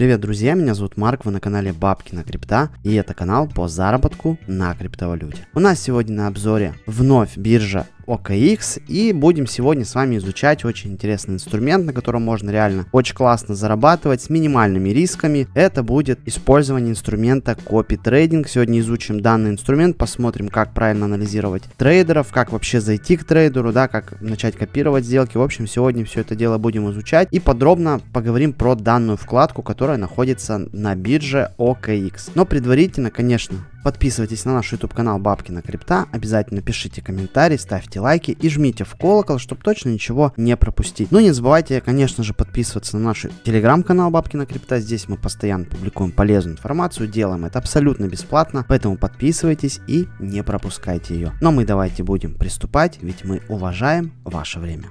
Привет, друзья, меня зовут Марк, вы на канале Бабки на крипта, и это канал по заработку на криптовалюте. У нас сегодня на обзоре вновь биржа OKX. И будем сегодня с вами изучать очень интересный инструмент, на котором можно реально очень классно зарабатывать с минимальными рисками. Это будет использование инструмента Copy Trading. Сегодня изучим данный инструмент, посмотрим, как правильно анализировать трейдеров, как вообще зайти к трейдеру, да, как начать копировать сделки. В общем, сегодня все это дело будем изучать и подробно поговорим про данную вкладку, которая находится на бирже OKX. Но предварительно, конечно, Подписывайтесь на наш YouTube канал Бабкина Крипта, обязательно пишите комментарии, ставьте лайки и жмите в колокол, чтобы точно ничего не пропустить. Ну и не забывайте, конечно же, подписываться на наш телеграм-канал Бабкина Крипта, здесь мы постоянно публикуем полезную информацию, делаем это абсолютно бесплатно, поэтому подписывайтесь и не пропускайте ее. Но ну, а мы давайте будем приступать, ведь мы уважаем ваше время.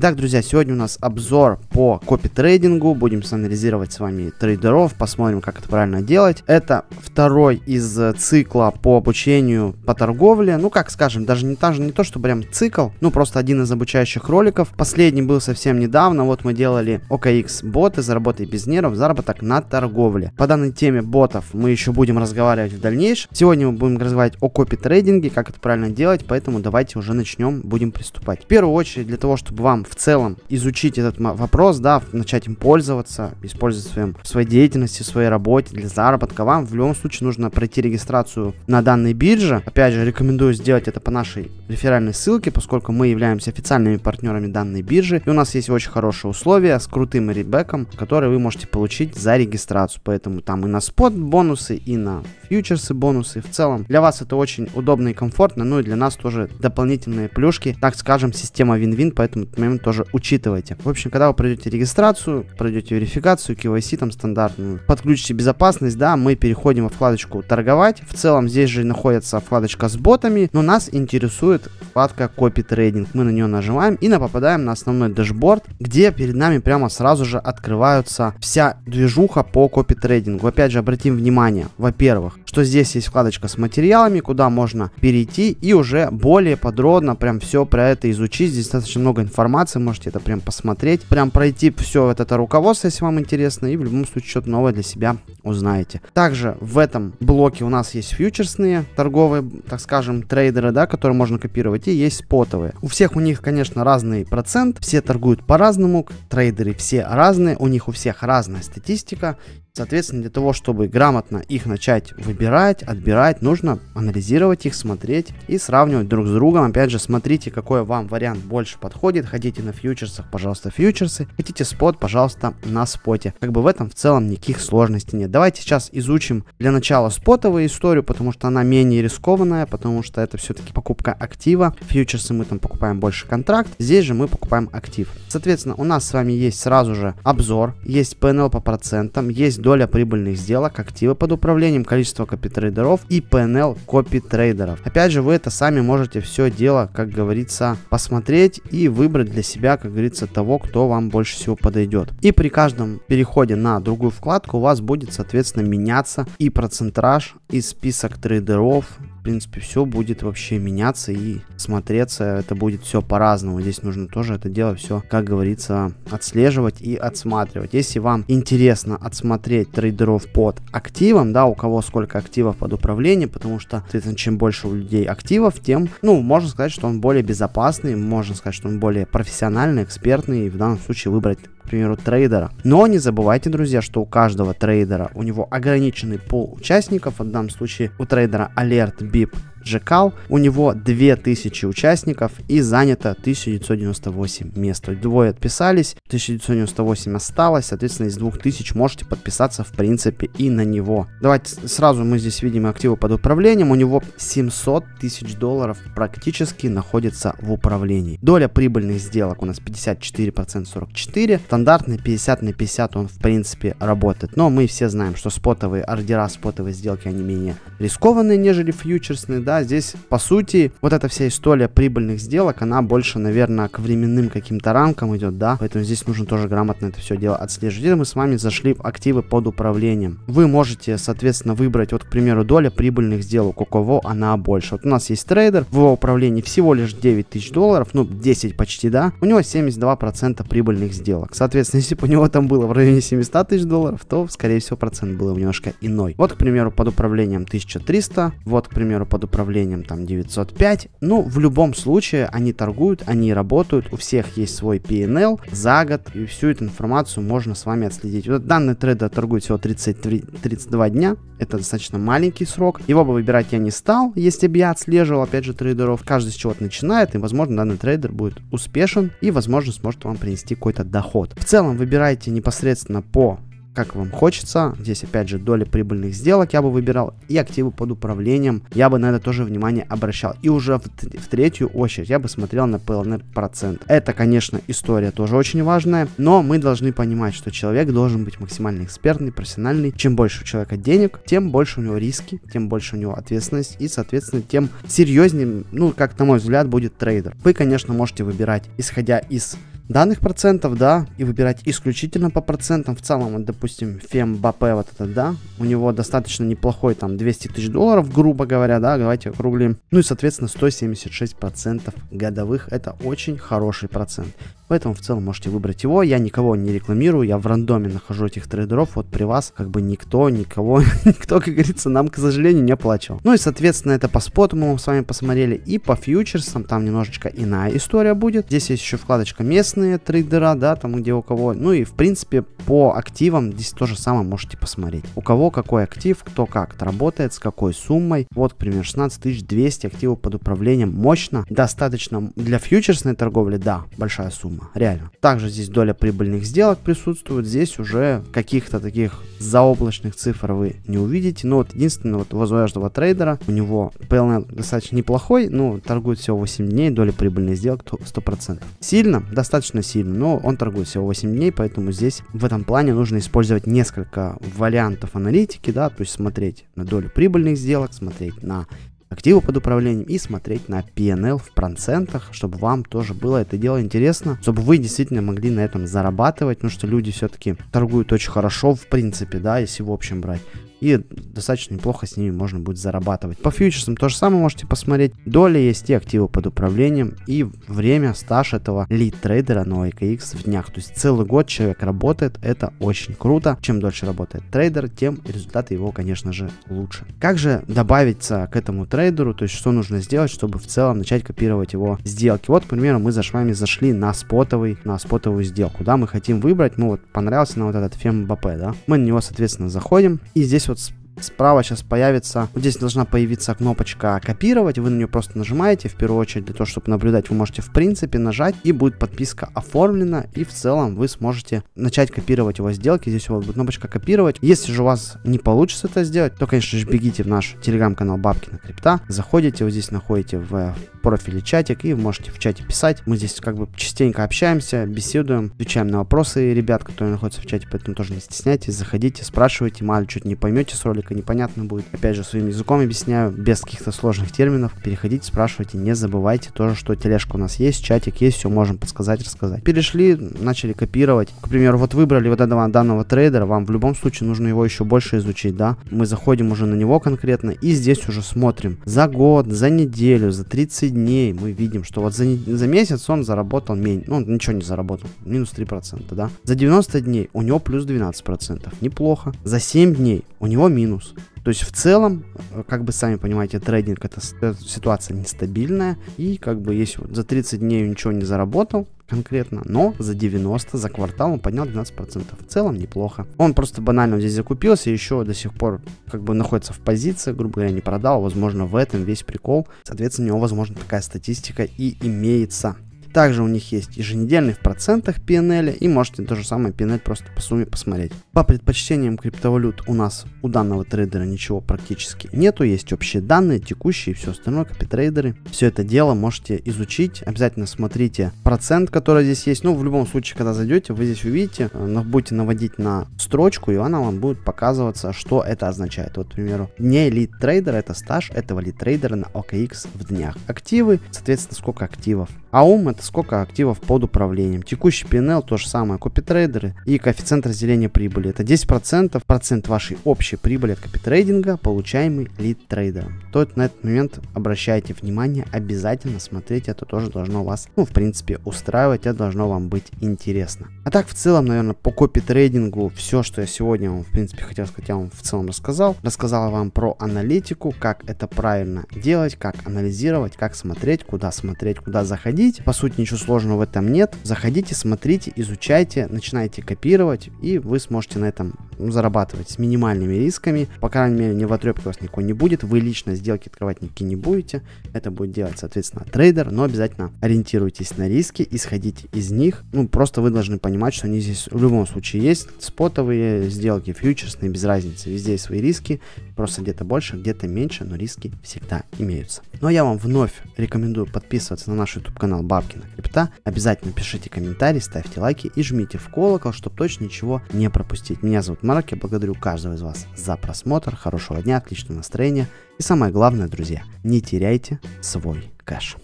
Итак, друзья, сегодня у нас обзор по копи-трейдингу. Будем санализировать с вами трейдеров, посмотрим, как это правильно делать. Это второй из э, цикла по обучению по торговле. Ну, как скажем, даже не, даже не то, что прям цикл, ну, просто один из обучающих роликов. Последний был совсем недавно. Вот мы делали OKX-боты, заработай без нервов, заработок на торговле. По данной теме ботов мы еще будем разговаривать в дальнейшем. Сегодня мы будем разговаривать о копи-трейдинге, как это правильно делать, поэтому давайте уже начнем, будем приступать. В первую очередь, для того, чтобы вам в целом изучить этот вопрос, да, начать им пользоваться, использовать в, своем, в своей деятельности, в своей работе, для заработка, вам в любом случае нужно пройти регистрацию на данной бирже. Опять же, рекомендую сделать это по нашей реферальной ссылке, поскольку мы являемся официальными партнерами данной биржи, и у нас есть очень хорошие условия с крутым ребеком, которые вы можете получить за регистрацию. Поэтому там и на спот бонусы, и на фьючерсы бонусы. В целом, для вас это очень удобно и комфортно, ну и для нас тоже дополнительные плюшки, так скажем, система Win-Win, поэтому момент тоже учитывайте. В общем, когда вы пройдете регистрацию, пройдете верификацию, KYC там стандартную, подключите безопасность, да, мы переходим во вкладочку торговать. В целом здесь же находится вкладочка с ботами, но нас интересует вкладка копи трейдинг. Мы на нее нажимаем и на попадаем на основной дашборд, где перед нами прямо сразу же открываются вся движуха по копи трейдингу. Опять же, обратим внимание, во-первых, что здесь есть вкладочка с материалами, куда можно перейти и уже более подробно прям все про это изучить. Здесь достаточно много информации, можете это прям посмотреть, прям пройти все вот это руководство, если вам интересно, и в любом случае что-то новое для себя узнаете. Также в этом блоке у нас есть фьючерсные торговые, так скажем, трейдеры, да, которые можно копировать, и есть спотовые. У всех у них, конечно, разный процент, все торгуют по-разному, трейдеры все разные, у них у всех разная статистика, Соответственно, для того, чтобы грамотно их начать выбирать, отбирать, нужно анализировать их, смотреть и сравнивать друг с другом. Опять же, смотрите, какой вам вариант больше подходит. Хотите на фьючерсах, пожалуйста, фьючерсы. Хотите спот, пожалуйста, на споте. Как бы в этом в целом никаких сложностей нет. Давайте сейчас изучим для начала спотовую историю, потому что она менее рискованная, потому что это все-таки покупка актива. Фьючерсы мы там покупаем больше контракт, здесь же мы покупаем актив. Соответственно, у нас с вами есть сразу же обзор, есть PNL по процентам, есть доля прибыльных сделок, активы под управлением, количество копитрейдеров и PNL копитрейдеров. Опять же, вы это сами можете все дело, как говорится, посмотреть и выбрать для себя, как говорится, того, кто вам больше всего подойдет. И при каждом переходе на другую вкладку у вас будет, соответственно, меняться и процентраж, и список трейдеров, принципе, все будет вообще меняться и смотреться, это будет все по-разному. Здесь нужно тоже это дело все, как говорится, отслеживать и отсматривать. Если вам интересно отсмотреть трейдеров под активом, да, у кого сколько активов под управление, потому что, соответственно, чем больше у людей активов, тем, ну, можно сказать, что он более безопасный, можно сказать, что он более профессиональный, экспертный, и в данном случае выбрать примеру, трейдера. Но не забывайте, друзья, что у каждого трейдера у него ограниченный пол участников. В данном случае у трейдера Alert BIP Джекал. У него 2000 участников и занято 1998 мест. То есть двое отписались, 1998 осталось, соответственно, из 2000 можете подписаться, в принципе, и на него. Давайте сразу мы здесь видим активы под управлением. У него 700 тысяч долларов практически находится в управлении. Доля прибыльных сделок у нас 54%, 44%. Стандартный 50 на 50 он, в принципе, работает. Но мы все знаем, что спотовые ордера, спотовые сделки, они менее рискованные, нежели фьючерсные, да, здесь, по сути, вот эта вся история прибыльных сделок, она больше, наверное, к временным каким-то рамкам идет, да, поэтому здесь нужно тоже грамотно это все дело отслеживать. И мы с вами зашли в активы под управлением. Вы можете, соответственно, выбрать, вот, к примеру, доля прибыльных сделок, у кого она больше. Вот у нас есть трейдер, в его управлении всего лишь 9 тысяч долларов, ну, 10 почти, да, у него 72% прибыльных сделок. Соответственно, если бы у него там было в районе 700 тысяч долларов, то, скорее всего, процент был бы немножко иной. Вот, к примеру, под управлением 1300, вот, к примеру, под управлением направлением там 905. Ну, в любом случае, они торгуют, они работают, у всех есть свой PNL за год, и всю эту информацию можно с вами отследить. Вот данный трейдер торгует всего 33, 32 дня, это достаточно маленький срок. Его бы выбирать я не стал, если бы я отслеживал, опять же, трейдеров. Каждый с чего-то начинает, и, возможно, данный трейдер будет успешен и, возможно, сможет вам принести какой-то доход. В целом, выбирайте непосредственно по как вам хочется. Здесь опять же доли прибыльных сделок я бы выбирал и активы под управлением. Я бы на это тоже внимание обращал. И уже в, в третью очередь я бы смотрел на PLNR процент. Это, конечно, история тоже очень важная, но мы должны понимать, что человек должен быть максимально экспертный, профессиональный. Чем больше у человека денег, тем больше у него риски, тем больше у него ответственность и, соответственно, тем серьезнее, ну, как на мой взгляд, будет трейдер. Вы, конечно, можете выбирать, исходя из данных процентов, да, и выбирать исключительно по процентам. В целом, вот, допустим, Фем Бапе вот это да, у него достаточно неплохой там 200 тысяч долларов, грубо говоря, да, давайте округлим. Ну и, соответственно, 176% годовых, это очень хороший процент. Поэтому в целом можете выбрать его. Я никого не рекламирую, я в рандоме нахожу этих трейдеров. Вот при вас как бы никто, никого, никто, как говорится, нам, к сожалению, не оплачивал. Ну и, соответственно, это по споту мы с вами посмотрели. И по фьючерсам там немножечко иная история будет. Здесь есть еще вкладочка местные трейдера, да, там где у кого. Ну и, в принципе, по активам здесь то же самое можете посмотреть. У кого какой актив, кто как работает, с какой суммой. Вот, к примеру, 16200 активов под управлением. Мощно, достаточно для фьючерсной торговли, да, большая сумма необходимо, реально. Также здесь доля прибыльных сделок присутствует, здесь уже каких-то таких заоблачных цифр вы не увидите. Но вот единственное, вот возможного трейдера, у него PLN достаточно неплохой, но торгует всего 8 дней, доля прибыльных сделок 100%. Сильно, достаточно сильно, но он торгует всего 8 дней, поэтому здесь в этом плане нужно использовать несколько вариантов аналитики, да, то есть смотреть на долю прибыльных сделок, смотреть на активы под управлением и смотреть на PNL в процентах, чтобы вам тоже было это дело интересно, чтобы вы действительно могли на этом зарабатывать, потому что люди все-таки торгуют очень хорошо, в принципе, да, если в общем брать и достаточно неплохо с ними можно будет зарабатывать. По фьючерсам то же самое можете посмотреть. доля есть и активы под управлением, и время, стаж этого лид-трейдера NoIKX в днях. То есть целый год человек работает, это очень круто. Чем дольше работает трейдер, тем результаты его, конечно же, лучше. Как же добавиться к этому трейдеру, то есть что нужно сделать, чтобы в целом начать копировать его сделки. Вот, к примеру, мы за вами зашли на спотовый, на спотовую сделку, да, мы хотим выбрать, ну вот понравился нам вот этот фем БП, да, мы на него, соответственно, заходим, и здесь wird's Справа сейчас появится, вот здесь должна появиться кнопочка «Копировать», вы на нее просто нажимаете, в первую очередь для того, чтобы наблюдать, вы можете в принципе нажать, и будет подписка оформлена, и в целом вы сможете начать копировать его сделки, здесь у вас будет кнопочка «Копировать». Если же у вас не получится это сделать, то, конечно же, бегите в наш телеграм-канал бабки на Крипта, заходите, вот здесь находите в профиле чатик, и можете в чате писать, мы здесь как бы частенько общаемся, беседуем, отвечаем на вопросы ребят, которые находятся в чате, поэтому тоже не стесняйтесь, заходите, спрашивайте, мало что не поймете с ролика, только непонятно будет. Опять же, своим языком объясняю, без каких-то сложных терминов. Переходите, спрашивайте, не забывайте тоже, что тележка у нас есть, чатик есть, все можем подсказать, рассказать. Перешли, начали копировать. К примеру, вот выбрали вот этого данного трейдера, вам в любом случае нужно его еще больше изучить, да. Мы заходим уже на него конкретно и здесь уже смотрим. За год, за неделю, за 30 дней мы видим, что вот за, не... за месяц он заработал меньше, ну, он ничего не заработал, минус 3%, да. За 90 дней у него плюс 12%, неплохо. За 7 дней у него минус плюс. То есть в целом, э, как бы сами понимаете, трейдинг это э, ситуация нестабильная. И как бы если вот за 30 дней ничего не заработал конкретно, но за 90, за квартал он поднял 12%. В целом неплохо. Он просто банально здесь закупился, еще до сих пор как бы находится в позиции, грубо говоря, не продал. Возможно, в этом весь прикол. Соответственно, у него, возможно, такая статистика и имеется. Также у них есть еженедельный в процентах PNL, и можете то же самое PNL просто по сумме посмотреть. По предпочтениям криптовалют у нас у данного трейдера ничего практически нету, есть общие данные, текущие и все остальное, копитрейдеры. Все это дело можете изучить, обязательно смотрите процент, который здесь есть. Ну, в любом случае, когда зайдете, вы здесь увидите, э, будете наводить на строчку, и она вам будет показываться, что это означает. Вот, к примеру, не лид трейдер, это стаж этого лид трейдера на OKX в днях. Активы, соответственно, сколько активов. АУМ это это сколько активов под управлением. Текущий PNL то же самое, копитрейдеры и коэффициент разделения прибыли. Это 10% процент вашей общей прибыли от копитрейдинга, получаемый лид трейдером. То на этот момент обращайте внимание, обязательно смотрите, это тоже должно вас, ну, в принципе, устраивать, это должно вам быть интересно. А так, в целом, наверное, по копитрейдингу все, что я сегодня вам, в принципе, хотел сказать, я вам в целом рассказал. Рассказал вам про аналитику, как это правильно делать, как анализировать, как смотреть, куда смотреть, куда заходить. По сути, сути ничего сложного в этом нет. Заходите, смотрите, изучайте, начинайте копировать, и вы сможете на этом ну, зарабатывать с минимальными рисками. По крайней мере, не в отрепке у вас никакой не будет, вы лично сделки открывать никакие не будете. Это будет делать, соответственно, трейдер, но обязательно ориентируйтесь на риски, исходите из них. Ну, просто вы должны понимать, что они здесь в любом случае есть. Спотовые сделки, фьючерсные, без разницы, везде есть свои риски, просто где-то больше, где-то меньше, но риски всегда имеются. Но ну, а я вам вновь рекомендую подписываться на наш YouTube канал Бабки. Кошкина крипта. Обязательно пишите комментарии, ставьте лайки и жмите в колокол, чтобы точно ничего не пропустить. Меня зовут Марк, я благодарю каждого из вас за просмотр, хорошего дня, отличного настроения и самое главное, друзья, не теряйте свой кэш.